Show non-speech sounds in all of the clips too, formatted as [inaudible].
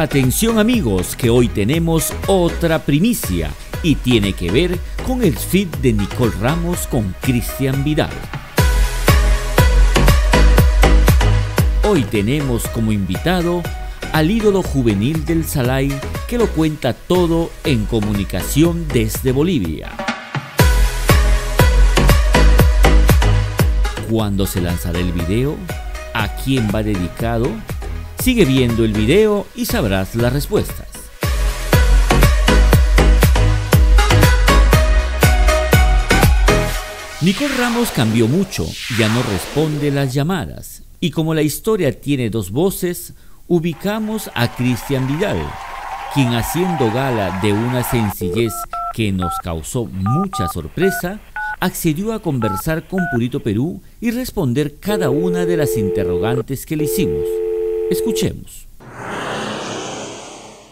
Atención amigos, que hoy tenemos otra primicia y tiene que ver con el feed de Nicole Ramos con Cristian Vidal. Hoy tenemos como invitado al ídolo juvenil del Salai que lo cuenta todo en comunicación desde Bolivia. ¿Cuándo se lanzará el video? ¿A quién va dedicado? Sigue viendo el video y sabrás las respuestas. Nicole Ramos cambió mucho, ya no responde las llamadas. Y como la historia tiene dos voces, ubicamos a Cristian Vidal, quien haciendo gala de una sencillez que nos causó mucha sorpresa, accedió a conversar con Purito Perú y responder cada una de las interrogantes que le hicimos. Escuchemos.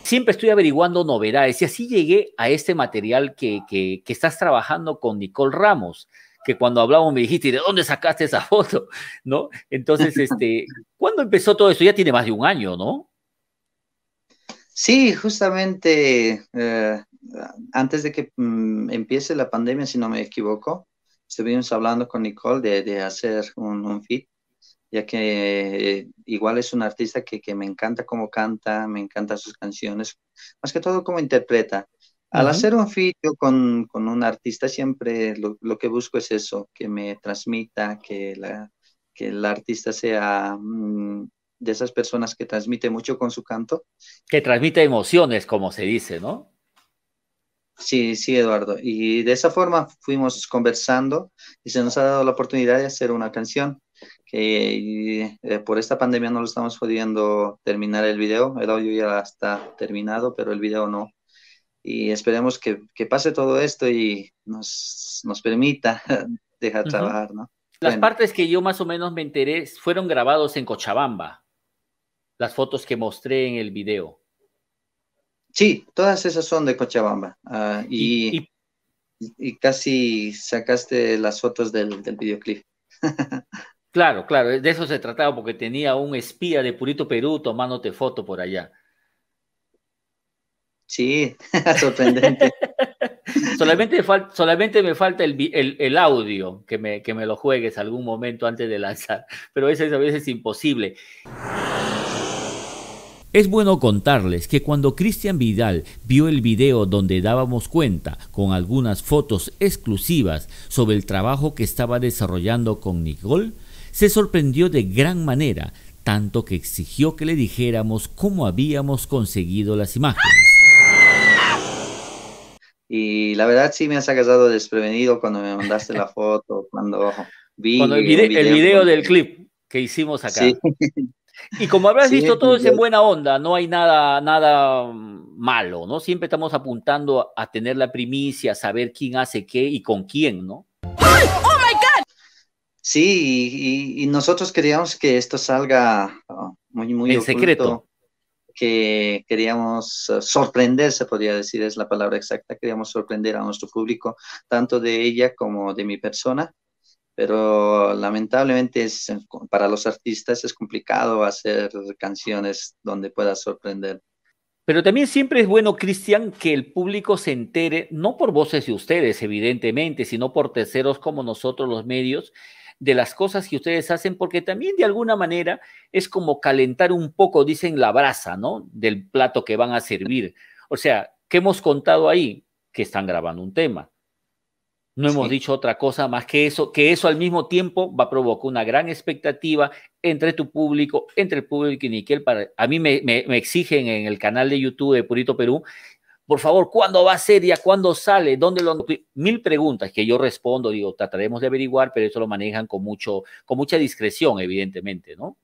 Siempre estoy averiguando novedades y así llegué a este material que, estás trabajando con Nicole Ramos que cuando hablamos me dijiste, ¿de dónde sacaste esa [laughs] foto? ¿No? Entonces, [laughs] este, ¿cuándo empezó todo esto? Ya tiene más de un año, ¿no? Sí, justamente eh, antes de que mm, empiece la pandemia, si no me equivoco, estuvimos hablando con Nicole de, hacer un, un, fit ya que eh, igual es un artista que, me encanta cómo canta, me encantan sus canciones, más que todo cómo interpreta. Al hacer un video con, con, un artista siempre lo, que busco es eso, que me transmita, que, la, el artista sea mm, de esas personas que transmite mucho con su canto. Que transmite emociones, como se dice, ¿no? Sí, sí, Eduardo. Y de esa forma fuimos conversando y se nos ha dado la oportunidad de hacer una canción que eh, eh, por esta pandemia no lo estamos pudiendo terminar el video. El audio ya está terminado, pero el video no. Y esperemos que, pase todo esto y nos, permita [laughs] dejar trabajar, ¿no? Las partes que yo más o menos me enteré fueron grabados en Cochabamba, las fotos que mostré en el video. Sí, todas esas son de Cochabamba. Ah, y, casi sacaste las fotos del videoclip. [laughs] Claro, claro, de eso se trataba porque tenía un espía de Purito Perú tomándote foto por allá. Sí, [laughs] sorprendente. [laughs] solamente, solamente me falta el, audio, que me, que me, lo juegues algún momento antes de lanzar, [laughs] pero eso a veces es imposible. Es bueno contarles que cuando Cristian Vidal vio el video donde dábamos cuenta con algunas fotos exclusivas sobre el trabajo que estaba desarrollando con Nicole, se sorprendió de gran manera, tanto que exigió que le dijéramos cómo habíamos conseguido las imágenes. Y la verdad sí me has agarrado desprevenido cuando me mandaste la foto, cuando vi el, video, del clip que hicimos acá. [laughs] Y como habrás visto, todo es en buena onda, no hay nada, nada mm, malo, ¿no? Siempre estamos apuntando a, a tener la primicia, a saber quién hace qué y con quién, ¿no? Sí, y, nosotros queríamos que esto salga oh, muy, muy en secreto. Que queríamos eh, sorprender, se podría decir, es la palabra exacta. Queríamos sorprender a nuestro público, tanto de ella como de mi persona. Pero lamentablemente eh, para los artistas es complicado hacer canciones donde pueda sorprender. Pero también siempre es bueno, Cristian, que el público se entere, no por voces de ustedes, evidentemente, sino por terceros como nosotros los medios, de las cosas que ustedes hacen, porque también de alguna manera es como calentar un poco, dicen, la brasa, ¿no? Del plato que van a servir. O sea, ¿qué hemos contado ahí? Que están grabando un tema. No hemos dicho otra cosa más que eso, que eso al mismo tiempo va a provocar una gran expectativa entre tu público, entre el público y Niquel. Para, a mí me, me exigen en el canal de YouTube de Purito Perú por favor, ¿cuándo va a ser y cuándo sale? ¿Dónde lo mil preguntas que yo respondo, digo, trataremos de averiguar, pero eso lo manejan con mucho con mucha discreción, evidentemente, ¿no?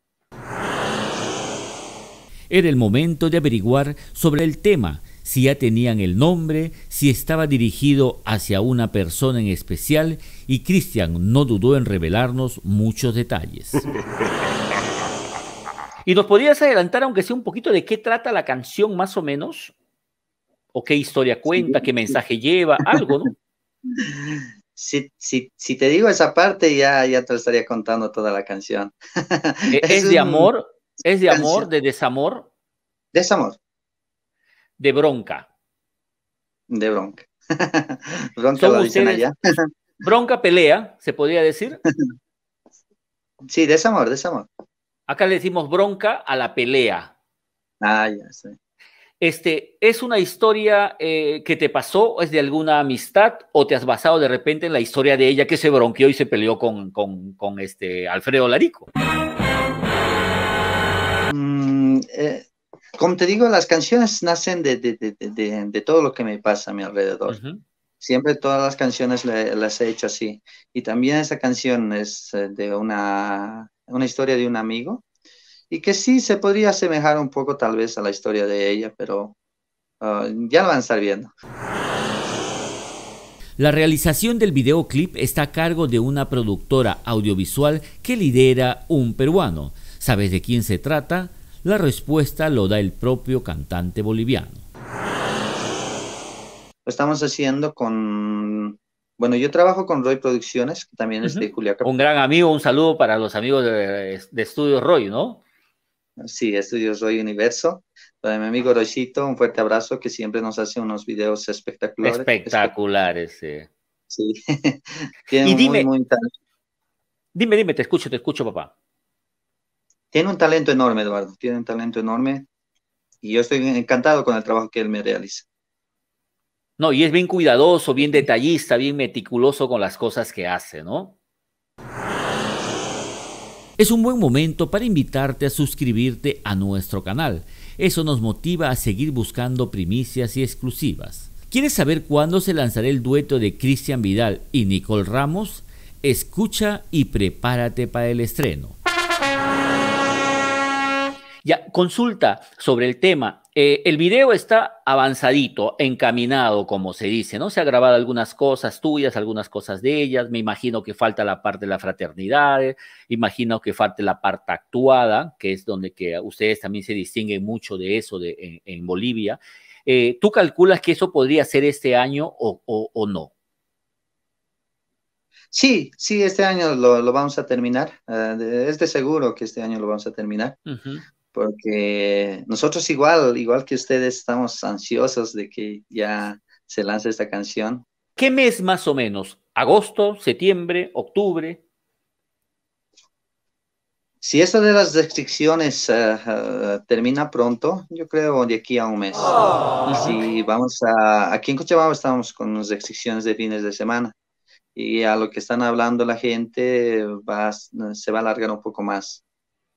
Era el momento de averiguar sobre el tema, si ya tenían el nombre, si estaba dirigido hacia una persona en especial y Cristian no dudó en revelarnos muchos detalles. [laughs] ¿Y nos podrías adelantar, aunque sea un poquito, de qué trata la canción más o menos? o qué historia cuenta, qué mensaje lleva, algo, ¿no? Si, te digo esa parte, ya, ya te estaría contando toda la canción. E, [laughs] ¿Es, de amor? ¿Es de amor, de desamor? Desamor. De bronca. De bronca. [laughs] bronca allá. [laughs] bronca pelea, se podría decir. Sí, desamor, desamor. Acá le decimos bronca a la pelea. Ah, ya sé. Este, ¿Es una historia eh, que te pasó? ¿Es de alguna amistad? ¿O te has basado de repente en la historia de ella que se bronqueó y se peleó con, con, este Alfredo Larico? Mm, eh, como te digo, las canciones nacen de, de, todo lo que me pasa a mi alrededor. Siempre todas las canciones las he hecho así. Y también esa canción es eh, de una, una historia de un amigo y que sí se podría asemejar un poco tal vez a la historia de ella, pero ah, ya lo van a estar viendo. La realización del videoclip está a cargo de una productora audiovisual que lidera un peruano. ¿Sabes de quién se trata? La respuesta lo da el propio cantante boliviano. Lo estamos haciendo con... Bueno, yo trabajo con Roy Producciones, que también es de Juliaca. Un gran amigo, un saludo para los amigos de, de Estudios Roy, ¿no? Sí, esto Yo Soy Universo. Para mi amigo Roycito, un fuerte abrazo que siempre nos hace unos videos espectaculares. Espectaculares, sí. Sí. [laughs] y dime, dime, dime, te escucho, te escucho, papá. Tiene un talento enorme, Eduardo. Tiene un talento enorme. Y yo estoy encantado con el trabajo que él me realiza. No, y es bien cuidadoso, bien detallista, bien meticuloso con las cosas que hace, ¿no? Es un buen momento para invitarte a suscribirte a nuestro canal. Eso nos motiva a seguir buscando primicias y exclusivas. ¿Quieres saber cuándo se lanzará el dueto de Cristian Vidal y Nicole Ramos? Escucha y prepárate para el estreno. Ya, consulta sobre el tema. Eh, el video está avanzadito, encaminado, como se dice, ¿no? Se ha grabado algunas cosas tuyas, algunas cosas de ellas. Me imagino que falta la parte de la fraternidad, eh, imagino que falta la parte actuada, que es donde que ustedes también se distinguen mucho de eso en, Bolivia. Eh, ¿Tú calculas que eso podría ser este año o, no? Sí, sí, este año lo, vamos a terminar. es de seguro que este año lo vamos a terminar porque nosotros igual, igual que ustedes, estamos ansiosos de que ya se lance esta canción. ¿Qué mes más o menos? ¿Agosto, septiembre, octubre? Si esto de las restricciones ah, ah, termina pronto, yo creo de aquí a un mes. Oh. Si vamos a, aquí en Cochabamba estamos con las restricciones de fines de semana y a lo que están hablando la gente se va a alargar un poco más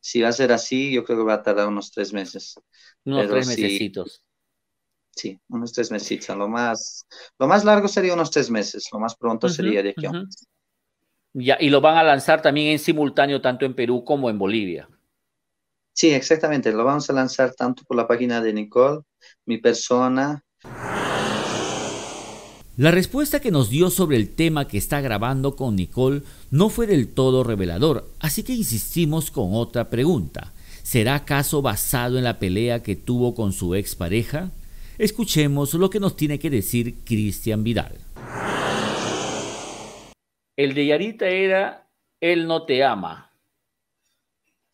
si va a ser así, yo creo que va a tardar unos tres meses. Unos tres mesecitos. Sí, unos tres meses. Lo más, lo más largo sería unos tres meses, lo más pronto sería de aquí. ya, y lo van a lanzar también en simultáneo tanto en Perú como en Bolivia. Sí, exactamente. Lo vamos a lanzar tanto por la página de Nicole, mi persona, la respuesta que nos dio sobre el tema que está grabando con Nicole no fue del todo revelador, así que insistimos con otra pregunta. ¿Será acaso basado en la pelea que tuvo con su pareja? Escuchemos lo que nos tiene que decir Cristian Vidal. El de Yarita era él no te ama.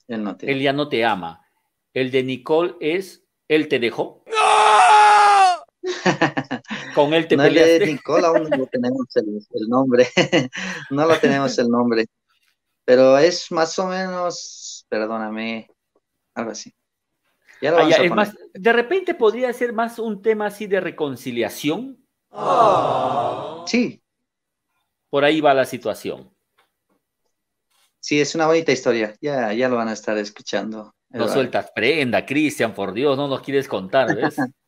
Él, ya no te ama. El de Nicole es él te dejó. [laughs] Con él te no peleaste. Es Nicola, no tenemos el, nombre. [laughs] no lo tenemos el nombre. Pero es más o menos, perdóname, algo así. Ah, de repente podría ser más un tema así de reconciliación. Ah. Sí. Por ahí va la situación. Sí, es una bonita historia. Ya, ya lo van a estar escuchando. No sueltas prenda, Cristian, por Dios, no nos quieres contar, ¿ves? [laughs]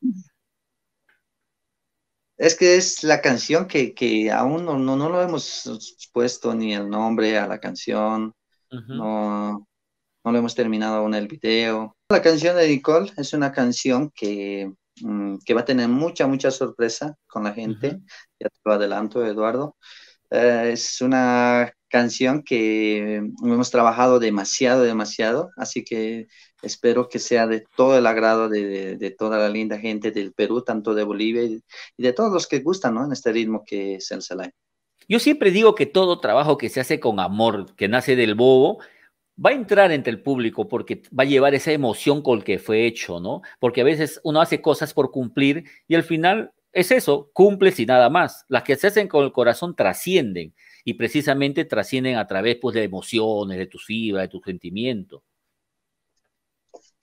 Es que es la canción que, aún no, lo hemos puesto ni el nombre a la canción, no, lo hemos terminado aún el video. La canción de Nicole es una canción que, mm, va a tener mucha, mucha sorpresa con la gente, ya te lo adelanto Eduardo. Eh, es una canción que hemos trabajado demasiado, demasiado, así que espero que sea de todo el agrado de, toda la linda gente del Perú, tanto de Bolivia y, de todos los que gustan ¿no? en este ritmo que es el Salai. Yo siempre digo que todo trabajo que se hace con amor, que nace del bobo, va a entrar entre el público porque va a llevar esa emoción con el que fue hecho, ¿no? Porque a veces uno hace cosas por cumplir y al final es eso, cumples y nada más. Las que se hacen con el corazón trascienden y precisamente trascienden a través pues, de emociones, de tus fibras, de tus sentimientos.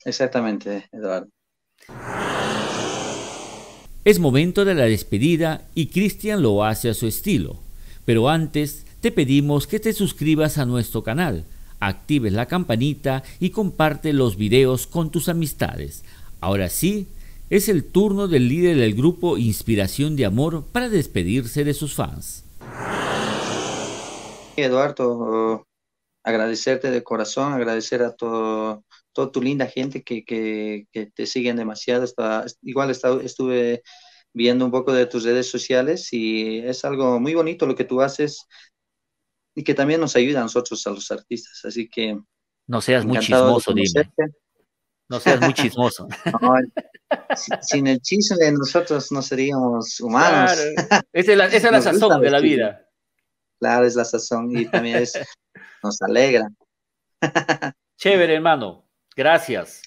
Exactamente, Eduardo. Es momento de la despedida y Cristian lo hace a su estilo. Pero antes te pedimos que te suscribas a nuestro canal, actives la campanita y comparte los videos con tus amistades. Ahora sí, es el turno del líder del grupo Inspiración de Amor para despedirse de sus fans. Eduardo, agradecerte de corazón, agradecer a todo, toda tu linda gente que, te siguen demasiado. igual estuve viendo un poco de tus redes sociales y es algo muy bonito lo que tú haces y que también nos ayuda a nosotros, a los artistas. Así que... No seas muy chismoso, dime. No seas muy [laughs] chismoso. sin el chisme nosotros no seríamos humanos. Esa es la, esa de la vida claro, es la sazón y también [laughs] nos alegra. Chévere, hermano. Gracias.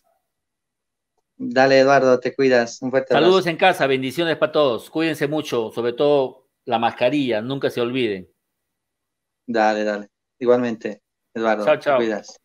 Dale, Eduardo, te cuidas. Un fuerte abrazo. Saludos en casa, bendiciones para todos. Cuídense mucho, sobre todo la mascarilla, nunca se olviden. Dale, dale. Igualmente, Eduardo. Chao, chao. Te